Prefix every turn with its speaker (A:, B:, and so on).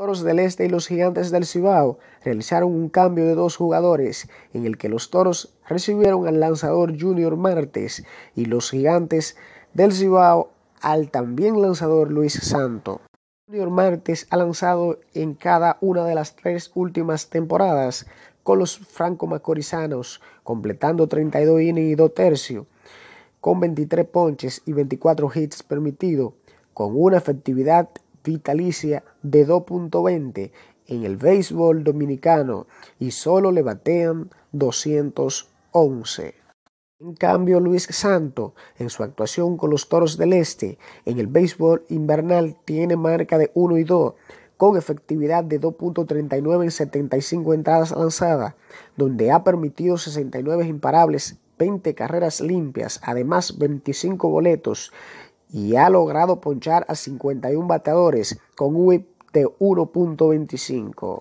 A: Toros del Este y los Gigantes del Cibao realizaron un cambio de dos jugadores en el que los Toros recibieron al lanzador Junior Martes y los Gigantes del Cibao al también lanzador Luis Santo. Junior Martes ha lanzado en cada una de las tres últimas temporadas con los franco-macorizanos, completando 32 innings y 2 tercios, con 23 ponches y 24 hits permitidos, con una efectividad vitalicia de 2.20 en el béisbol dominicano y solo le batean 211. En cambio, Luis Santo, en su actuación con los Toros del Este, en el béisbol invernal tiene marca de 1 y 2, con efectividad de 2.39 en 75 entradas lanzadas, donde ha permitido 69 imparables, 20 carreras limpias, además 25 boletos, y ha logrado ponchar a 51 bateadores con un de
B: 1.25.